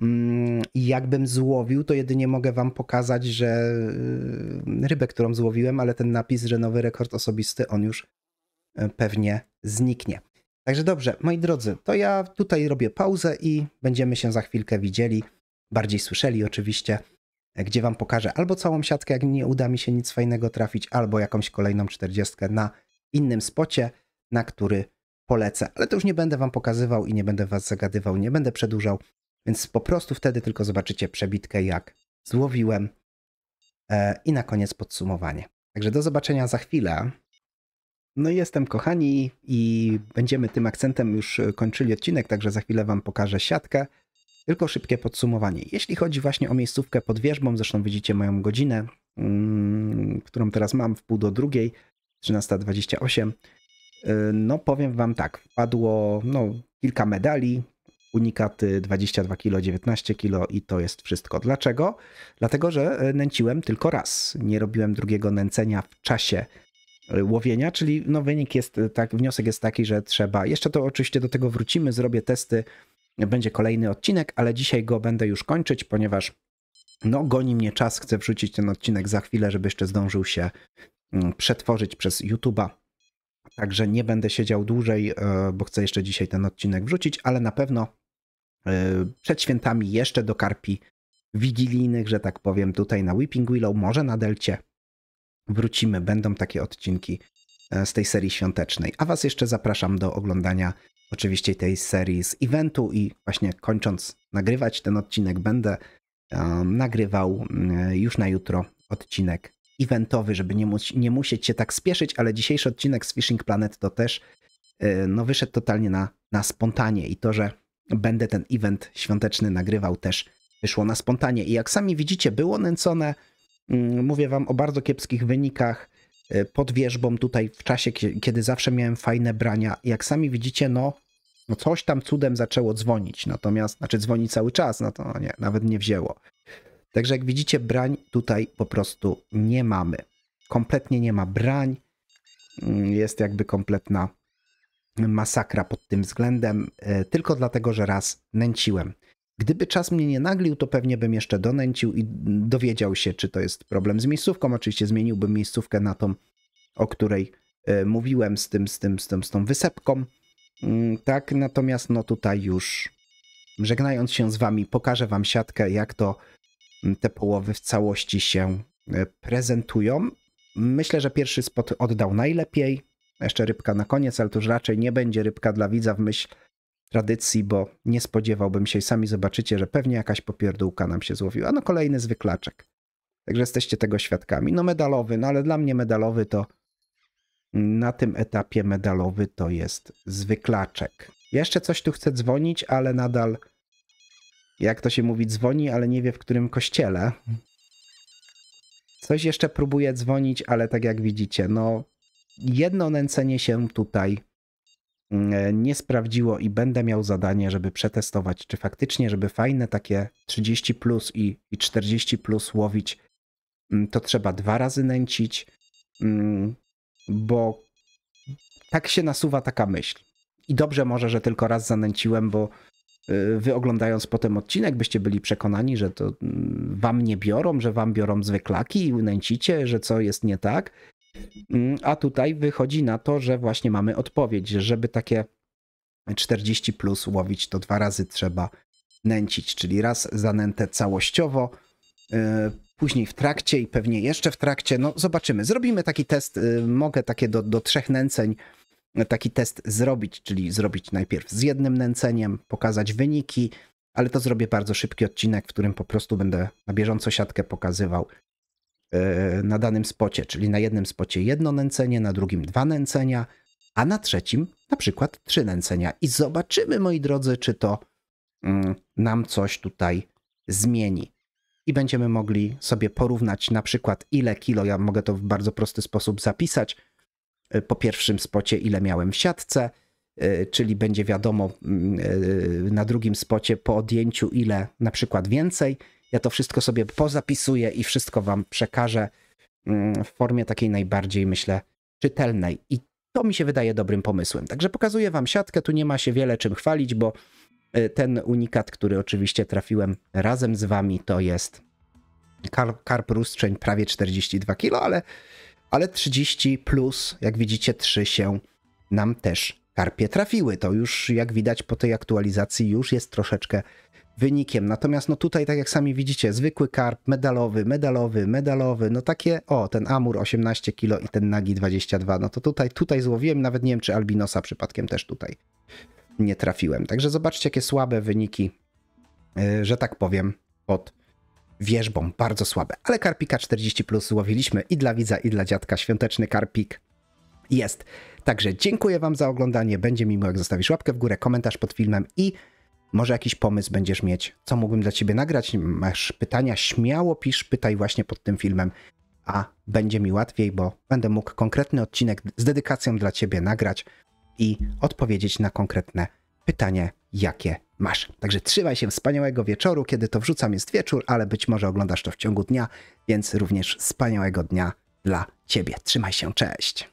Mm, I jakbym złowił, to jedynie mogę wam pokazać, że y, rybę, którą złowiłem, ale ten napis, że nowy rekord osobisty, on już y, pewnie zniknie. Także dobrze, moi drodzy, to ja tutaj robię pauzę i będziemy się za chwilkę widzieli, bardziej słyszeli oczywiście, gdzie wam pokażę albo całą siatkę, jak nie uda mi się nic fajnego trafić, albo jakąś kolejną czterdziestkę na innym spocie, na który polecę. Ale to już nie będę wam pokazywał i nie będę was zagadywał, nie będę przedłużał. Więc po prostu wtedy tylko zobaczycie przebitkę, jak złowiłem. E, I na koniec podsumowanie. Także do zobaczenia za chwilę. No i jestem kochani i będziemy tym akcentem już kończyli odcinek, także za chwilę wam pokażę siatkę. Tylko szybkie podsumowanie. Jeśli chodzi właśnie o miejscówkę pod wierzbą, zresztą widzicie moją godzinę, mm, którą teraz mam w pół do drugiej, 13.28. E, no powiem wam tak, Wpadło no, kilka medali, unikaty 22 kg, 19 kg i to jest wszystko. Dlaczego? Dlatego, że e, nęciłem tylko raz. Nie robiłem drugiego nęcenia w czasie e, łowienia, czyli no wynik jest e, tak, wniosek jest taki, że trzeba. Jeszcze to oczywiście do tego wrócimy, zrobię testy. Będzie kolejny odcinek, ale dzisiaj go będę już kończyć, ponieważ no goni mnie czas, chcę wrzucić ten odcinek za chwilę, żeby jeszcze zdążył się mm, przetworzyć przez YouTube'a. Także nie będę siedział dłużej, bo chcę jeszcze dzisiaj ten odcinek wrzucić, ale na pewno E, przed świętami jeszcze do karpi wigilijnych, że tak powiem, tutaj na Weeping Willow, może na Delcie wrócimy, będą takie odcinki e, z tej serii świątecznej. A Was jeszcze zapraszam do oglądania oczywiście tej serii z eventu i właśnie kończąc nagrywać ten odcinek, będę um, nagrywał um, już na jutro odcinek eventowy, żeby nie, mu nie musieć się tak spieszyć, ale dzisiejszy odcinek z Fishing Planet to też no, wyszedł totalnie na, na spontanie i to, że będę ten event świąteczny nagrywał też. Wyszło na spontanie i jak sami widzicie, było nęcone. Mm, mówię wam o bardzo kiepskich wynikach y, pod wierzbą tutaj w czasie, kiedy zawsze miałem fajne brania. Jak sami widzicie, no, no coś tam cudem zaczęło dzwonić, natomiast, znaczy dzwoni cały czas, no to nie, nawet nie wzięło. Także jak widzicie, brań tutaj po prostu nie mamy. Kompletnie nie ma brań. Mm, jest jakby kompletna masakra pod tym względem, e, tylko dlatego, że raz nęciłem. Gdyby czas mnie nie naglił, to pewnie bym jeszcze donęcił i dowiedział się, czy to jest problem z miejscówką. Oczywiście zmieniłbym miejscówkę na tą, o której e, mówiłem z tym, z tym, z tym, z tą wysepką. Mm, tak, natomiast no tutaj już żegnając się z wami, pokażę wam siatkę, jak to mm, te połowy w całości się e, prezentują. Myślę, że pierwszy spot oddał najlepiej, jeszcze rybka na koniec, ale to już raczej nie będzie rybka dla widza w myśl tradycji, bo nie spodziewałbym się i sami zobaczycie, że pewnie jakaś popierdółka nam się złowiła. No kolejny zwyklaczek. Także jesteście tego świadkami. No medalowy, no ale dla mnie medalowy to na tym etapie medalowy to jest zwyklaczek. Jeszcze coś tu chce dzwonić, ale nadal jak to się mówi, dzwoni, ale nie wie w którym kościele. Coś jeszcze próbuje dzwonić, ale tak jak widzicie, no jedno nęcenie się tutaj mm, nie sprawdziło i będę miał zadanie, żeby przetestować, czy faktycznie, żeby fajne takie 30 plus i, i 40 plus łowić, mm, to trzeba dwa razy nęcić, mm, bo tak się nasuwa taka myśl. I dobrze może, że tylko raz zanęciłem, bo y, wy oglądając potem odcinek, byście byli przekonani, że to wam nie biorą, że wam biorą zwyklaki i nęcicie, że co jest nie tak. Mm, a tutaj wychodzi na to, że właśnie mamy odpowiedź, że żeby takie 40 plus łowić, to dwa razy trzeba nęcić, czyli raz zanętę całościowo, y, później w trakcie i pewnie jeszcze w trakcie. No zobaczymy. Zrobimy taki test. Y, mogę takie do, do trzech nęceń y, taki test zrobić, czyli zrobić najpierw z jednym nęceniem, pokazać wyniki, ale to zrobię bardzo szybki odcinek, w którym po prostu będę na bieżąco siatkę pokazywał E, na danym spocie, czyli na jednym spocie jedno nęcenie, na drugim dwa nęcenia, a na trzecim na przykład trzy nęcenia. I zobaczymy, moi drodzy, czy to mm, nam coś tutaj zmieni. I będziemy mogli sobie porównać na przykład ile kilo, ja mogę to w bardzo prosty sposób zapisać, e, po pierwszym spocie ile miałem w siatce, e, czyli będzie wiadomo mm, na drugim spocie po odjęciu ile na przykład więcej, ja to wszystko sobie pozapisuję i wszystko wam przekażę mm, w formie takiej najbardziej, myślę, czytelnej. I to mi się wydaje dobrym pomysłem. Także pokazuję wam siatkę, tu nie ma się wiele czym chwalić, bo e, ten unikat, który oczywiście trafiłem razem z wami, to jest karp, karp rustrzeń prawie 42 kilo, ale, ale 30 plus, jak widzicie, 3 się nam też karpie trafiły. To już, jak widać po tej aktualizacji, już jest troszeczkę wynikiem. Natomiast no tutaj, tak jak sami widzicie, zwykły karp, medalowy, medalowy, medalowy, no takie, o, ten Amur 18 kg i ten Nagi 22, no to tutaj, tutaj złowiłem, nawet nie wiem, czy Albinosa przypadkiem też tutaj nie trafiłem. Także zobaczcie, jakie słabe wyniki, e, że tak powiem, pod wierzbą, bardzo słabe. Ale karpika 40 plus złowiliśmy i dla widza, i dla dziadka, świąteczny karpik jest. Także dziękuję Wam za oglądanie, będzie mi miło jak zostawisz łapkę w górę, komentarz pod filmem i może jakiś pomysł będziesz mieć, co mógłbym dla ciebie nagrać, masz pytania, śmiało pisz, pytaj właśnie pod tym filmem, a będzie mi łatwiej, bo będę mógł konkretny odcinek z dedykacją dla ciebie nagrać i odpowiedzieć na konkretne pytanie, jakie masz. Także trzymaj się wspaniałego wieczoru, kiedy to wrzucam jest wieczór, ale być może oglądasz to w ciągu dnia, więc również wspaniałego dnia dla ciebie. Trzymaj się, cześć!